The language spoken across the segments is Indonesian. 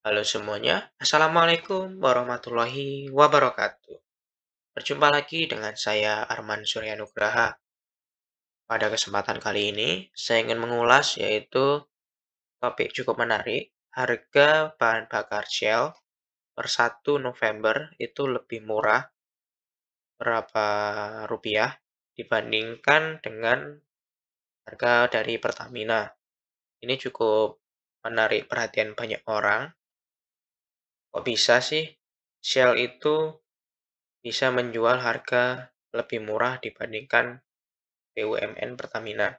Halo semuanya, Assalamualaikum warahmatullahi wabarakatuh. Berjumpa lagi dengan saya Arman Suryanugraha. Pada kesempatan kali ini, saya ingin mengulas yaitu topik cukup menarik, harga bahan bakar Shell per 1 November itu lebih murah berapa rupiah dibandingkan dengan harga dari Pertamina. Ini cukup menarik perhatian banyak orang Kok bisa sih Shell itu bisa menjual harga lebih murah dibandingkan BUMN Pertamina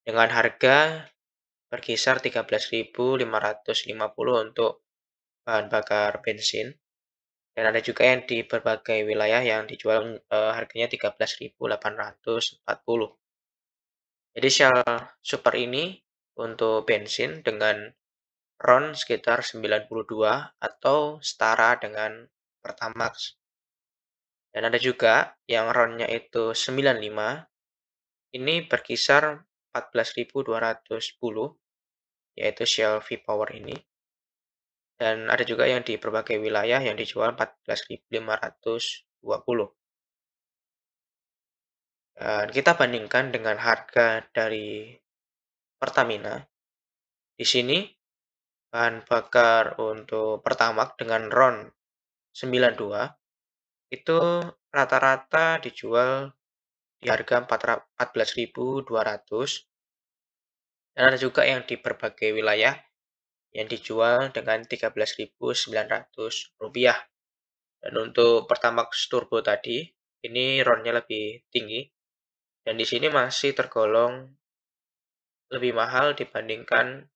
dengan harga berkisar 13.550 untuk bahan bakar bensin dan ada juga yang di berbagai wilayah yang dijual e, harganya 13.840. Jadi Shell Super ini untuk bensin dengan RON sekitar 92 atau setara dengan Pertamax. Dan ada juga yang RON-nya itu 95, ini berkisar 14.210, yaitu Shell V-Power ini. Dan ada juga yang di berbagai wilayah yang dijual 14.520. Dan kita bandingkan dengan harga dari Pertamina. Di sini bahan bakar untuk pertamak dengan RON 92 itu oh. rata-rata dijual di harga 14.200 dan ada juga yang di berbagai wilayah yang dijual dengan 13.900 rupiah dan untuk pertamax turbo tadi ini ronnya lebih tinggi dan di sini masih tergolong lebih mahal dibandingkan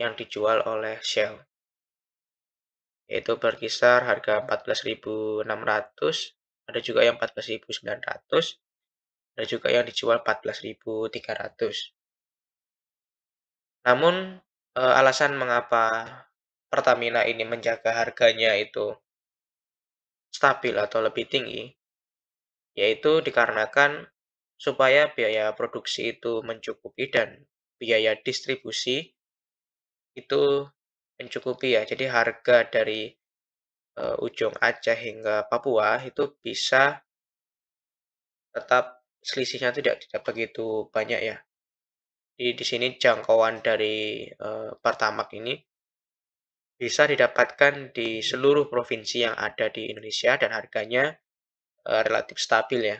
yang dijual oleh Shell yaitu berkisar harga 14.600 ada juga yang 14.900 ada juga yang dijual 14.300 namun eh, alasan mengapa Pertamina ini menjaga harganya itu stabil atau lebih tinggi yaitu dikarenakan supaya biaya produksi itu mencukupi dan biaya distribusi itu mencukupi ya. Jadi harga dari uh, ujung Aceh hingga Papua itu bisa tetap selisihnya tidak tidak begitu banyak ya. Di di sini jangkauan dari, uh, Pertamax ini bisa didapatkan di seluruh provinsi yang ada di Indonesia dan harganya, uh, relatif stabil ya.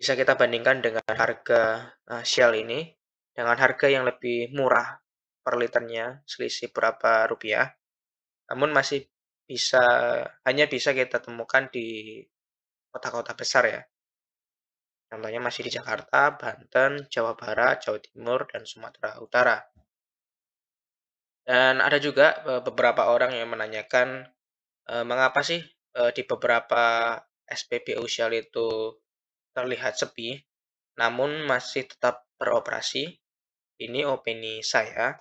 Bisa kita bandingkan dengan harga, uh, Shell ini dengan harga yang lebih murah per liternya, selisih berapa rupiah. Namun masih bisa hanya bisa kita temukan di kota-kota besar ya. Contohnya masih di Jakarta, Banten, Jawa Barat, Jawa Timur, dan Sumatera Utara. Dan ada juga e, beberapa orang yang menanyakan e, mengapa sih e, di beberapa SPBU Shell itu terlihat sepi namun masih tetap beroperasi. Ini opini saya.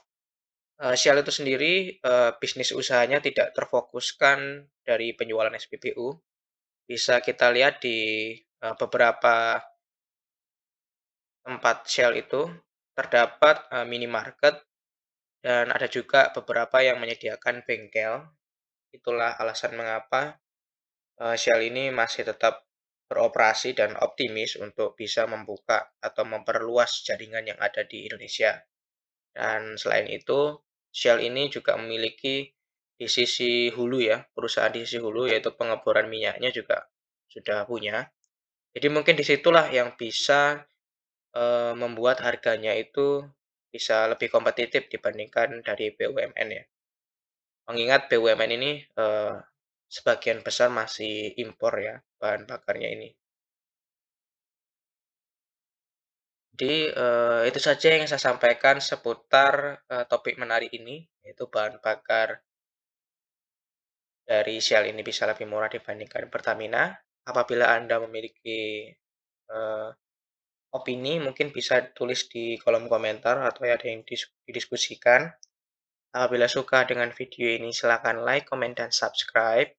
Eh, Shell itu sendiri eh, bisnis usahanya tidak terfokuskan dari penjualan SPBU. Bisa kita lihat di eh, beberapa tempat Shell itu terdapat minimarket dan ada juga beberapa yang menyediakan bengkel. Itulah alasan mengapa Shell ini masih tetap beroperasi dan optimis untuk bisa membuka atau memperluas jaringan yang ada di Indonesia. Dan selain itu, Shell ini juga memiliki di sisi hulu ya, perusahaan di sisi hulu yaitu pengeboran minyaknya juga sudah punya. Jadi mungkin disitulah yang bisa e, membuat harganya itu bisa lebih kompetitif dibandingkan dari BUMN ya. Mengingat BUMN ini e, sebagian besar masih impor ya, bahan bakarnya ini. Jadi uh, itu saja yang saya sampaikan seputar uh, topik menarik ini, yaitu bahan bakar dari Shell ini bisa lebih murah dibandingkan Pertamina. Apabila Anda memiliki uh, opini, mungkin bisa tulis di kolom komentar atau ada yang didiskusikan. Apabila suka dengan video ini, silakan like, comment, dan subscribe.